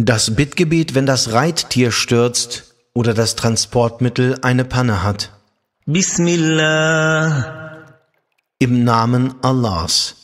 Das Bittgebet, wenn das Reittier stürzt oder das Transportmittel eine Panne hat. Bismillah. Im Namen Allahs.